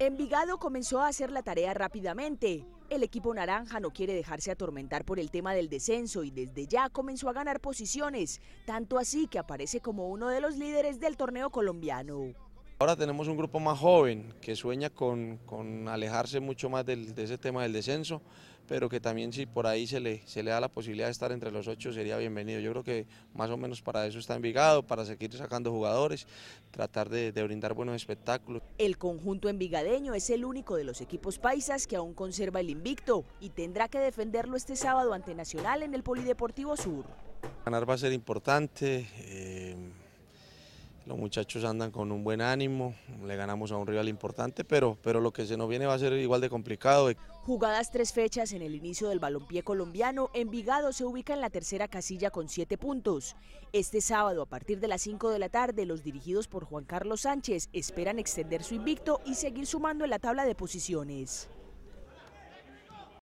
Envigado comenzó a hacer la tarea rápidamente. El equipo naranja no quiere dejarse atormentar por el tema del descenso y desde ya comenzó a ganar posiciones, tanto así que aparece como uno de los líderes del torneo colombiano. Ahora tenemos un grupo más joven que sueña con, alejarse mucho más de ese tema del descenso, pero que también si por ahí se le, se le da la posibilidad de estar entre los ocho sería bienvenido. Yo creo que más o menos para eso está Envigado, para seguir sacando jugadores, tratar de, brindar buenos espectáculos. El conjunto envigadeño es el único de los equipos paisas que aún conserva el invicto y tendrá que defenderlo este sábado ante Nacional en el Polideportivo Sur. Ganar va a ser importante. Eh, los muchachos andan con un buen ánimo, le ganamos a un rival importante, pero, pero lo que se nos viene va a ser igual de complicado. Jugadas tres fechas en el inicio del balompié colombiano, Envigado se ubica en la tercera casilla con siete puntos. Este sábado, a partir de las cinco de la tarde, los dirigidos por Juan Carlos Sánchez esperan extender su invicto y seguir sumando en la tabla de posiciones.